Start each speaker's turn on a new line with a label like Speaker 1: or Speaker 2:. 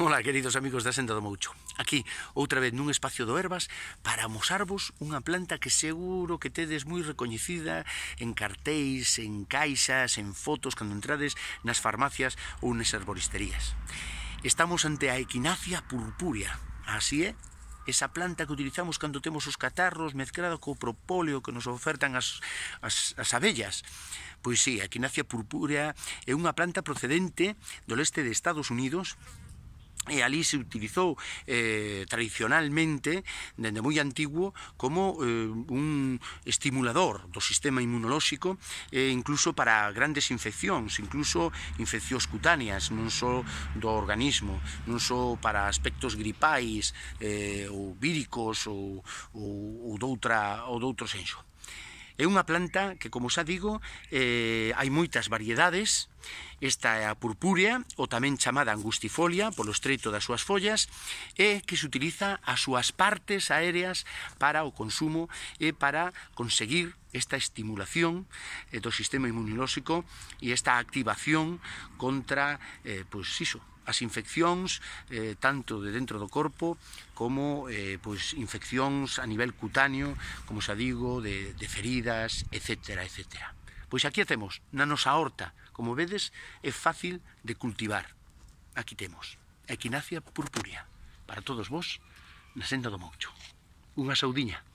Speaker 1: Ola, queridos amigos da Senda do Moucho. Aquí, outra vez, nun espacio do Herbas, para mosarvos unha planta que seguro que tedes moi recoñecida en cartéis, en caixas, en fotos, cando entrades nas farmacias ou nas herboristerías. Estamos ante a equinacia purpúrea, así é, esa planta que utilizamos cando temos os catarros mezclado co propóleo que nos ofertan as, as, as abellas. Pois sí, a equinacia purpúrea é unha planta procedente do leste de Estados Unidos e ali se utilizou eh, tradicionalmente, dende moi antiguo, como eh, un estimulador do sistema inmunolóxico, eh, incluso para grandes infeccións, incluso infeccións cutáneas, non só do organismo, non só para aspectos gripais, eh, ou víricos, ou, ou, ou doutra, ou doutro senso. É unha planta que, como xa digo, eh, hai moitas variedades, Esta é a purpúrea, ou tamén chamada angustifolia, polo estreito das súas follas, e que se utiliza as súas partes aéreas para o consumo e para conseguir esta estimulación eh, do sistema inmunolóxico e esta activación contra, eh, pois iso, as infeccións eh, tanto de dentro do corpo como eh, pois, infeccións a nivel cutáneo, como xa digo, de, de feridas, etc. etc. Pois aquí hacemos na nosa horta, como vedes, é fácil de cultivar. Aquí temos Equinacia purpúrea, para todos vos, na senda do moucho. Unha saudiña.